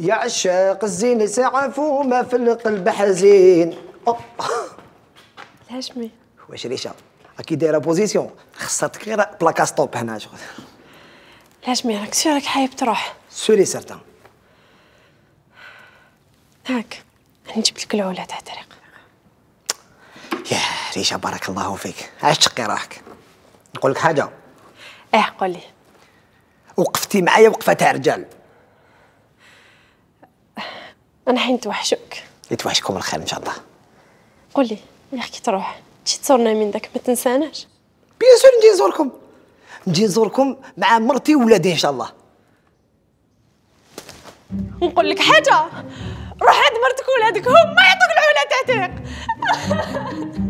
يا عشاق الزين ساعة فوما في القلب حزين الهاشمي واش ريشا راكي دايره بوزيسيون خصك غير بلاكا ستوب هنا شغل الهاشمي راك سير راك حايب تروح سوري سيرتان هاك راني جبت لك العولة تاع الطريق يا ريشا بارك الله فيك عاش تشقي روحك نقول لك حاجه اه قولي وقفتي معايا وقفه تاع رجال انا حين توحشوك يتوحشكم الخير ان شاء الله قول لي يا اخي تروح تجي تصورنا من داك ما تنساناش بيان سور نجي نزوركم نجي نزوركم مع مرتي وولادي ان شاء الله نقول لك حاجه روح عند مرتك وولادك هما يعطوك العلا تعتيق